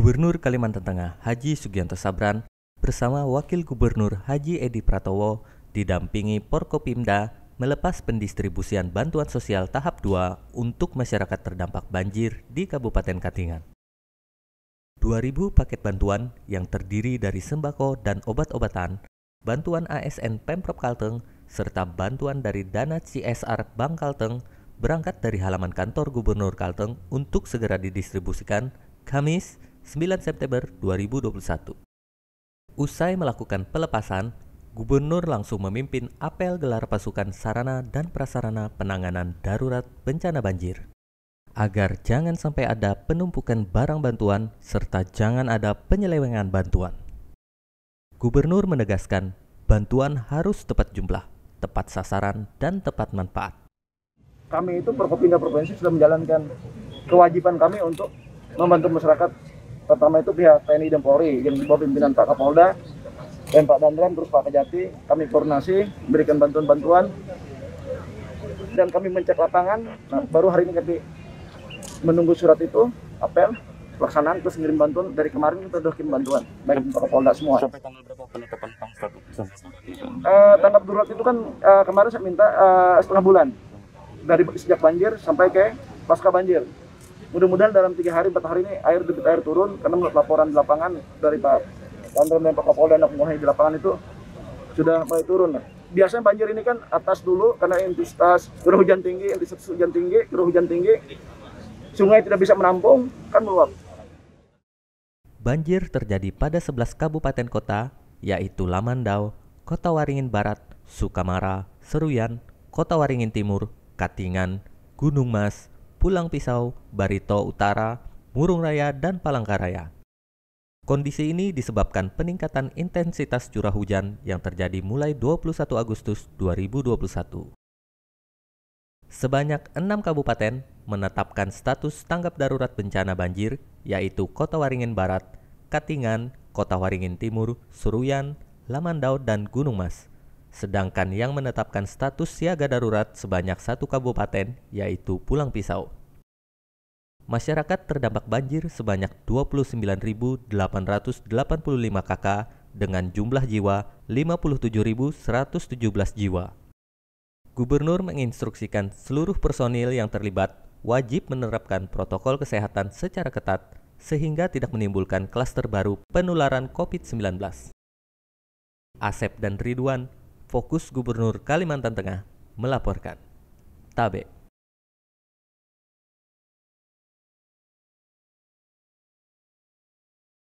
Gubernur Kalimantan Tengah Haji Sugianto Sabran bersama Wakil Gubernur Haji Edi Pratowo didampingi Porkopimda melepas pendistribusian bantuan sosial tahap 2 untuk masyarakat terdampak banjir di Kabupaten Katingan. 2.000 paket bantuan yang terdiri dari sembako dan obat-obatan, bantuan ASN Pemprov Kalteng, serta bantuan dari dana CSR Bank Kalteng berangkat dari halaman kantor Gubernur Kalteng untuk segera didistribusikan Kamis 9 September 2021. Usai melakukan pelepasan, Gubernur langsung memimpin apel gelar pasukan sarana dan prasarana penanganan darurat bencana banjir agar jangan sampai ada penumpukan barang bantuan serta jangan ada penyelewengan bantuan. Gubernur menegaskan bantuan harus tepat jumlah, tepat sasaran, dan tepat manfaat. Kami itu Perkopinda Provinsi sudah menjalankan kewajiban kami untuk membantu masyarakat pertama itu pihak TNI dan Polri yang di bawah pimpinan Pak Kapolda dan Pak Dandran terus Pak Kejati kami koordinasi memberikan bantuan-bantuan dan kami mencek lapangan nah, baru hari ini kami menunggu surat itu apel pelaksanaan terus ngirim bantuan dari kemarin kita sudah kirim bantuan baik Pak Kapolda semua sampai tanggal berapa penetapan uh, eh, tanggap darurat itu kan uh, kemarin saya minta uh, setengah bulan dari sejak banjir sampai ke pasca banjir mudah-mudahan dalam tiga hari empat hari ini air debit air turun karena menurut laporan di lapangan dari Pak Lantaran dan Pak Kapolda dan Pak di lapangan itu sudah mulai turun biasanya banjir ini kan atas dulu karena intensitas curah hujan tinggi, intensitas hujan tinggi, curah hujan tinggi, sungai tidak bisa menampung, kan meluap. Banjir terjadi pada 11 kabupaten kota, yaitu Lamandau, Kota Waringin Barat, Sukamara, Seruyan, Kota Waringin Timur, Katingan, Gunung Mas, Pulang Pisau, Barito Utara, Murung Raya, dan Palangkaraya. Kondisi ini disebabkan peningkatan intensitas curah hujan yang terjadi mulai 21 Agustus 2021. Sebanyak enam kabupaten menetapkan status tanggap darurat bencana banjir, yaitu Kota Waringin Barat, Katingan, Kota Waringin Timur, Suruyan, Lamandau, dan Gunung Mas. Sedangkan yang menetapkan status siaga darurat sebanyak satu kabupaten, yaitu Pulang Pisau. Masyarakat terdampak banjir sebanyak 29.885 KK dengan jumlah jiwa 57.117 jiwa. Gubernur menginstruksikan seluruh personil yang terlibat wajib menerapkan protokol kesehatan secara ketat sehingga tidak menimbulkan klaster baru penularan COVID-19. Asep dan Ridwan Fokus Gubernur Kalimantan Tengah melaporkan. Tabe.